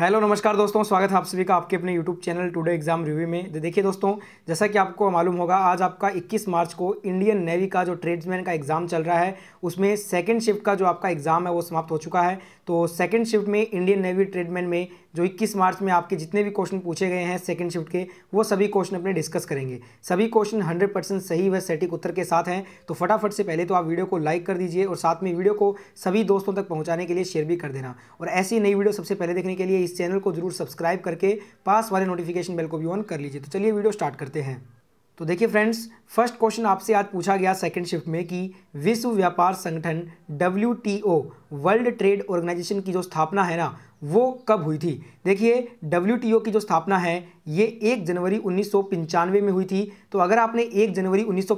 hello नमस्कार दोस्तों स्वागत है आप सभी का आपके अपने YouTube channel today exam review में तो देखिए दोस्तों जैसा कि आपको मालूम होगा आज आपका 21 मार्च को इंडियन नेवी का जो ट्रेड्समैन का एग्ज़ाम चल रहा है उसमें सेकंड शिफ्ट का जो आपका एग्ज़ाम है वो समाप्त हो चुका है तो सेकंड शिफ्ट में इंडियन नेवी ट्रेडमेंट में जो 21 मार्च में आपके जितने भी क्वेश्चन पूछे गए हैं सेकंड शिफ्ट के वो सभी क्वेश्चन अपने डिस्कस करेंगे सभी क्वेश्चन 100 परसेंट सही व सटीक उत्तर के साथ हैं तो फटाफट से पहले तो आप वीडियो को लाइक कर दीजिए और साथ में वीडियो को सभी दोस्तों तक पहुँचाने के लिए शेयर भी कर देना और ऐसी नई वीडियो सबसे पहले देखने के लिए इस चैनल को जरूर सब्सक्राइब करके पास वाले नोटिफिकेशन बेल को भी ऑन कर लीजिए तो चलिए वीडियो स्टार्ट करते हैं तो देखिए फ्रेंड्स फर्स्ट क्वेश्चन आपसे आज पूछा गया सेकंड शिफ्ट में कि विश्व व्यापार संगठन डब्ल्यू वर्ल्ड ट्रेड ऑर्गेनाइजेशन की जो स्थापना है ना वो कब हुई थी देखिए डब्ल्यू की जो स्थापना है ये एक जनवरी उन्नीस में हुई थी तो अगर आपने एक जनवरी उन्नीस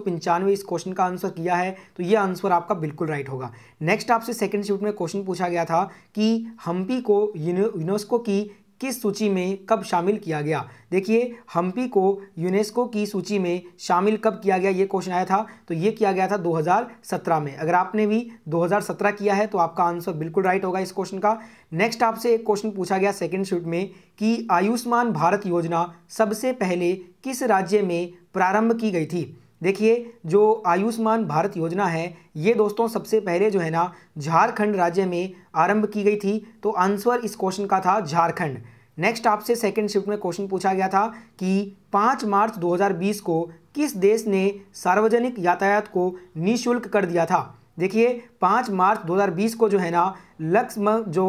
इस क्वेश्चन का आंसर किया है तो ये आंसर आपका बिल्कुल राइट होगा नेक्स्ट आपसे सेकेंड शिफ्ट में क्वेश्चन पूछा गया था कि हम्पी को यूनेस्को की किस सूची में कब शामिल किया गया देखिए हम्पी को यूनेस्को की सूची में शामिल कब किया गया ये क्वेश्चन आया था तो ये किया गया था 2017 में अगर आपने भी 2017 किया है तो आपका आंसर बिल्कुल राइट होगा इस क्वेश्चन का नेक्स्ट आपसे एक क्वेश्चन पूछा गया सेकेंड शूट में कि आयुष्मान भारत योजना सबसे पहले किस राज्य में प्रारंभ की गई थी देखिए जो आयुष्मान भारत योजना है ये दोस्तों सबसे पहले जो है ना झारखंड राज्य में आरंभ की गई थी तो आंसर इस क्वेश्चन का था झारखंड नेक्स्ट आपसे सेकंड शिफ्ट में क्वेश्चन पूछा गया था कि 5 मार्च 2020 को किस देश ने सार्वजनिक यातायात को निःशुल्क कर दिया था देखिए पाँच मार्च 2020 को जो है ना लक्ष्म जो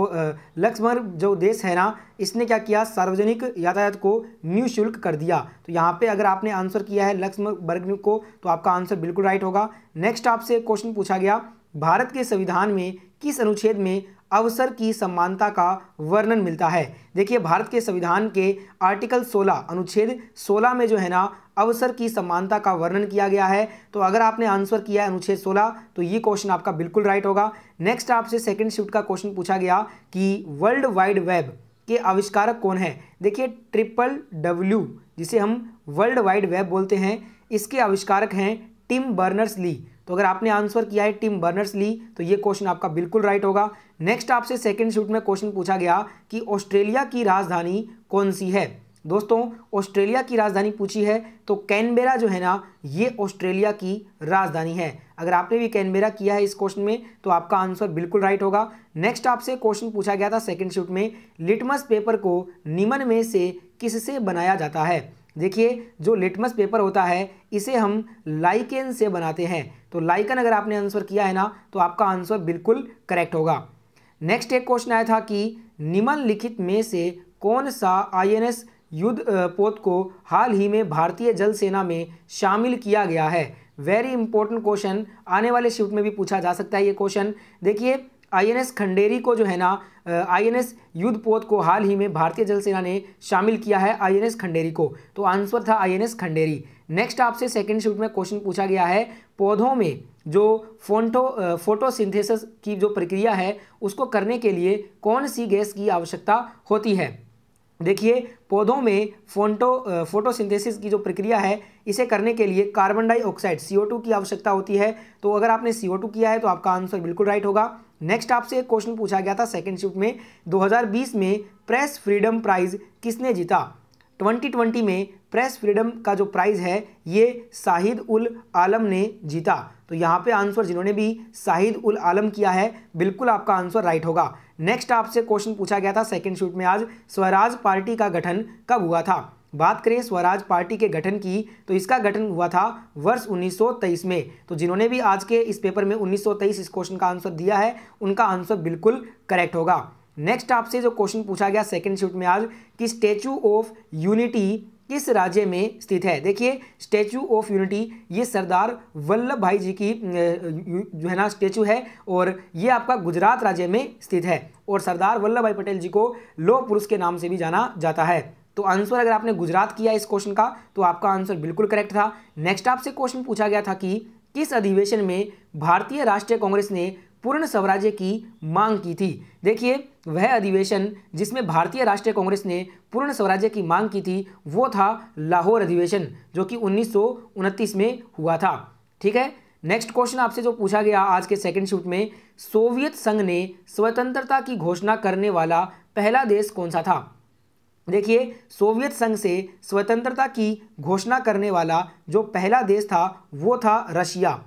लक्ष्मण जो देश है ना इसने क्या किया सार्वजनिक यातायात को निःशुल्क कर दिया तो यहाँ पे अगर आपने आंसर किया है लक्ष्म वर्ग को तो आपका आंसर बिल्कुल राइट होगा नेक्स्ट आपसे क्वेश्चन पूछा गया भारत के संविधान में किस अनुच्छेद में अवसर की समानता का वर्णन मिलता है देखिए भारत के संविधान के आर्टिकल 16 अनुच्छेद 16 में जो है ना अवसर की समानता का वर्णन किया गया है तो अगर आपने आंसर किया है अनुच्छेद 16 तो ये क्वेश्चन आपका बिल्कुल राइट होगा नेक्स्ट आपसे सेकंड शिफ्ट का क्वेश्चन पूछा गया कि वर्ल्ड वाइड वेब के आविष्कारक कौन है देखिए ट्रिपल डब्ल्यू जिसे हम वर्ल्ड वाइड वेब बोलते हैं इसके आविष्कारक हैं टिम बर्नर्स ली तो अगर आपने आंसर किया है टीम बर्नर्स ली तो ये क्वेश्चन आपका बिल्कुल राइट होगा नेक्स्ट आपसे सेकेंड शूट में क्वेश्चन पूछा गया कि ऑस्ट्रेलिया की राजधानी कौन सी है दोस्तों ऑस्ट्रेलिया की राजधानी पूछी है तो कैनबेरा जो है ना ये ऑस्ट्रेलिया की राजधानी है अगर आपने भी कैनबेरा किया है इस क्वेश्चन में तो आपका आंसर बिल्कुल राइट होगा नेक्स्ट आपसे क्वेश्चन पूछा गया था सेकंड शूट में लिटमस पेपर को निमन में से किससे बनाया जाता है देखिए जो लिटमस पेपर होता है इसे हम लाइकेन से बनाते हैं तो लाइकन अगर आपने आंसर किया है ना तो आपका आंसर बिल्कुल करेक्ट होगा नेक्स्ट एक क्वेश्चन आया था कि निम्नलिखित में से कौन सा आईएनएस युद्ध पोत को हाल ही में भारतीय जल सेना में शामिल किया गया है वेरी इंपॉर्टेंट क्वेश्चन आने वाले शिफ्ट में भी पूछा जा सकता है ये क्वेश्चन देखिए आईएनएस खंडेरी को जो है ना आईएनएस युद्धपोत को हाल ही में भारतीय जल सेना ने शामिल किया है आईएनएस खंडेरी को तो आंसर था आईएनएस खंडेरी नेक्स्ट आपसे सेकंड शिफ्ट में क्वेश्चन पूछा गया है पौधों में जो फोटो फोटोसिंथेसिस की जो प्रक्रिया है उसको करने के लिए कौन सी गैस की आवश्यकता होती है देखिए पौधों में फोटो फोटोसिंथेसिस की जो प्रक्रिया है इसे करने के लिए कार्बन डाइऑक्साइड सी की आवश्यकता होती है तो अगर आपने सी किया है तो आपका आंसर बिल्कुल राइट होगा नेक्स्ट आपसे एक क्वेश्चन पूछा गया था सेकेंड शिफ्ट में 2020 में प्रेस फ्रीडम प्राइज किसने जीता 2020 में प्रेस फ्रीडम का जो प्राइज़ है ये शाहिद उल आलम ने जीता तो यहाँ पे आंसर जिन्होंने भी शाहिद उल आलम किया है बिल्कुल आपका आंसर राइट होगा नेक्स्ट आपसे क्वेश्चन पूछा गया था सेकंड शूट में आज स्वराज पार्टी का गठन कब हुआ था बात करें स्वराज पार्टी के गठन की तो इसका गठन हुआ था वर्ष 1923 में तो जिन्होंने भी आज के इस पेपर में 1923 इस क्वेश्चन का आंसर दिया है उनका आंसर बिल्कुल करेक्ट होगा नेक्स्ट आपसे जो क्वेश्चन पूछा गया सेकंड शूट में आज कि स्टेचू ऑफ यूनिटी किस राज्य में स्थित है देखिए स्टैचू ऑफ यूनिटी ये सरदार वल्लभ भाई जी की जो है ना स्टैचू है और ये आपका गुजरात राज्य में स्थित है और सरदार वल्लभ भाई पटेल जी को लोह पुरुष के नाम से भी जाना जाता है तो आंसर अगर आपने गुजरात किया इस क्वेश्चन का तो आपका आंसर बिल्कुल करेक्ट था नेक्स्ट आपसे क्वेश्चन पूछा गया था कि किस अधिवेशन में भारतीय राष्ट्रीय कांग्रेस ने पूर्ण स्वराज्य की मांग की थी देखिए वह अधिवेशन जिसमें भारतीय राष्ट्रीय कांग्रेस ने पूर्ण स्वराज्य की मांग की थी वो था लाहौर अधिवेशन जो कि उन्नीस में हुआ था ठीक है नेक्स्ट क्वेश्चन आपसे जो पूछा गया आज के सेकंड शिफ्ट में सोवियत संघ ने स्वतंत्रता की घोषणा करने वाला पहला देश कौन सा था देखिए सोवियत संघ से स्वतंत्रता की घोषणा करने वाला जो पहला देश था वो था रशिया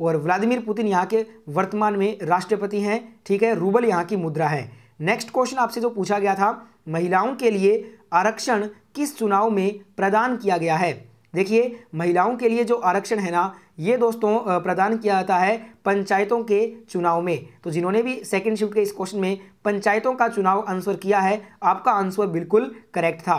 और व्लादिमीर पुतिन यहाँ के वर्तमान में राष्ट्रपति हैं ठीक है रूबल यहाँ की मुद्रा है नेक्स्ट क्वेश्चन आपसे जो पूछा गया था महिलाओं के लिए आरक्षण किस चुनाव में प्रदान किया गया है देखिए महिलाओं के लिए जो आरक्षण है ना ये दोस्तों प्रदान किया जाता है पंचायतों के चुनाव में तो जिन्होंने भी सेकंड शिफ्ट के इस क्वेश्चन में पंचायतों का चुनाव आंसर किया है आपका आंसर बिल्कुल करेक्ट था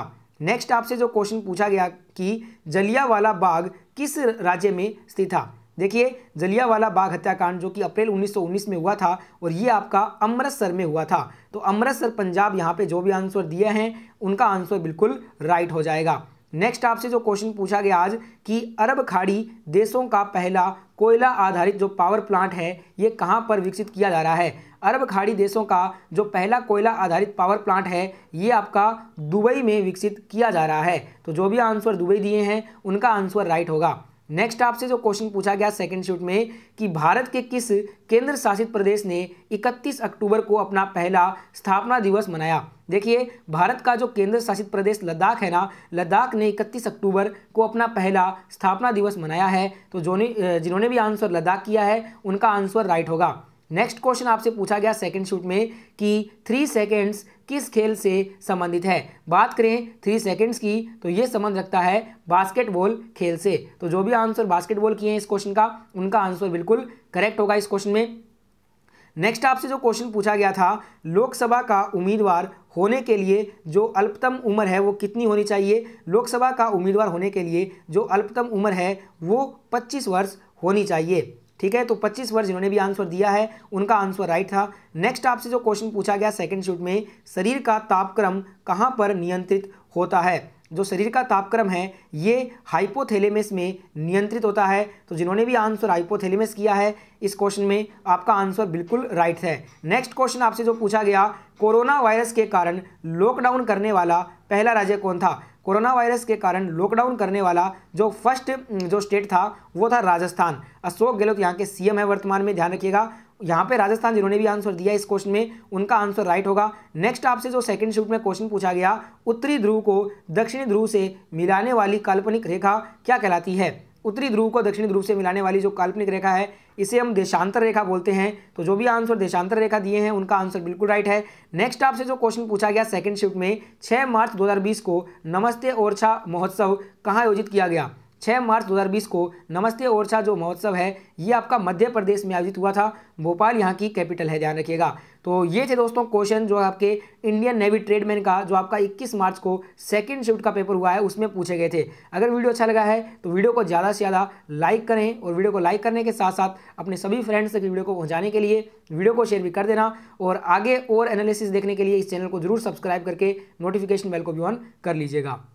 नेक्स्ट आपसे जो क्वेश्चन पूछा गया कि जलियावाला बाग किस राज्य में स्थित था देखिए जलियावाला बाग हत्याकांड जो कि अप्रैल 1919 में हुआ था और ये आपका अमृतसर में हुआ था तो अमृतसर पंजाब यहाँ पे जो भी आंसर दिए हैं उनका आंसर बिल्कुल राइट हो जाएगा नेक्स्ट आपसे जो क्वेश्चन पूछा गया आज कि अरब खाड़ी देशों का पहला कोयला आधारित जो पावर प्लांट है ये कहाँ पर विकसित किया जा रहा है अरब खाड़ी देशों का जो पहला कोयला आधारित पावर प्लांट है ये आपका दुबई में विकसित किया जा रहा है तो जो भी आंसर दुबई दिए हैं उनका आंसर राइट होगा नेक्स्ट आपसे जो क्वेश्चन पूछा गया सेकंड शूट में कि भारत के किस केंद्र शासित प्रदेश ने 31 अक्टूबर को अपना पहला स्थापना दिवस मनाया देखिए भारत का जो केंद्र शासित प्रदेश लद्दाख है ना लद्दाख ने 31 अक्टूबर को अपना पहला स्थापना दिवस मनाया है तो जो जिन्होंने भी आंसर लद्दाख किया है उनका आंसर राइट होगा नेक्स्ट क्वेश्चन आपसे पूछा गया सेकंड शूट में कि थ्री सेकेंड्स किस खेल से संबंधित है बात करें थ्री सेकेंड्स की तो ये संबंध रखता है बास्केटबॉल खेल से तो जो भी आंसर बास्केटबॉल किए हैं इस क्वेश्चन का उनका आंसर बिल्कुल करेक्ट होगा इस क्वेश्चन में नेक्स्ट आपसे जो क्वेश्चन पूछा गया था लोकसभा का उम्मीदवार होने के लिए जो अल्पतम उम्र है वो कितनी होनी चाहिए लोकसभा का उम्मीदवार होने के लिए जो अल्पतम उम्र है वो 25 वर्ष होनी चाहिए ठीक है तो 25 वर्ष जिन्होंने भी आंसर दिया है उनका आंसर राइट था नेक्स्ट आपसे जो क्वेश्चन पूछा गया सेकंड शूट में शरीर का तापक्रम कहाँ पर नियंत्रित होता है जो शरीर का तापक्रम है ये हाइपोथैलेमस में नियंत्रित होता है तो जिन्होंने भी आंसर हाइपोथैलेमस किया है इस क्वेश्चन में आपका आंसर बिल्कुल राइट है नेक्स्ट क्वेश्चन आपसे जो पूछा गया कोरोना वायरस के कारण लॉकडाउन करने वाला पहला राज्य कौन था कोरोना वायरस के कारण लॉकडाउन करने वाला जो फर्स्ट जो स्टेट था वो था राजस्थान अशोक गहलोत यहाँ के सीएम है वर्तमान में ध्यान रखिएगा यहाँ पे राजस्थान जिन्होंने भी आंसर दिया इस क्वेश्चन में उनका आंसर राइट होगा नेक्स्ट आपसे जो सेकंड शिफ्ट में क्वेश्चन पूछा गया उत्तरी ध्रुव को दक्षिणी ध्रुव से मिलाने वाली काल्पनिक रेखा क्या कहलाती है उत्तरी ध्रुव को दक्षिणी ध्रुव से मिलाने वाली जो काल्पनिक रेखा है इसे हम देशांतर रेखा बोलते हैं तो जो भी आंसर देशांतर रेखा दिए हैं उनका आंसर बिल्कुल राइट है नेक्स्ट आपसे जो क्वेश्चन पूछा गया सेकंड शिफ्ट में 6 मार्च 2020 को नमस्ते ओरछा महोत्सव कहाँ आयोजित किया गया छः मार्च 2020 को नमस्ते ओरछा जो महोत्सव है ये आपका मध्य प्रदेश में आयोजित हुआ था भोपाल यहाँ की कैपिटल है ध्यान रखिएगा तो ये थे दोस्तों क्वेश्चन जो आपके इंडियन नेवी ट्रेडमैन का जो आपका 21 मार्च को सेकंड शिफ्ट का पेपर हुआ है उसमें पूछे गए थे अगर वीडियो अच्छा लगा है तो वीडियो को ज़्यादा से ज़्यादा लाइक करें और वीडियो को लाइक करने के साथ साथ अपने सभी फ्रेंड्स तक वीडियो को पहुँचाने के लिए वीडियो को शेयर भी कर देना और आगे और एनालिसिस देखने के लिए इस चैनल को जरूर सब्सक्राइब करके नोटिफिकेशन बेल को भी ऑन कर लीजिएगा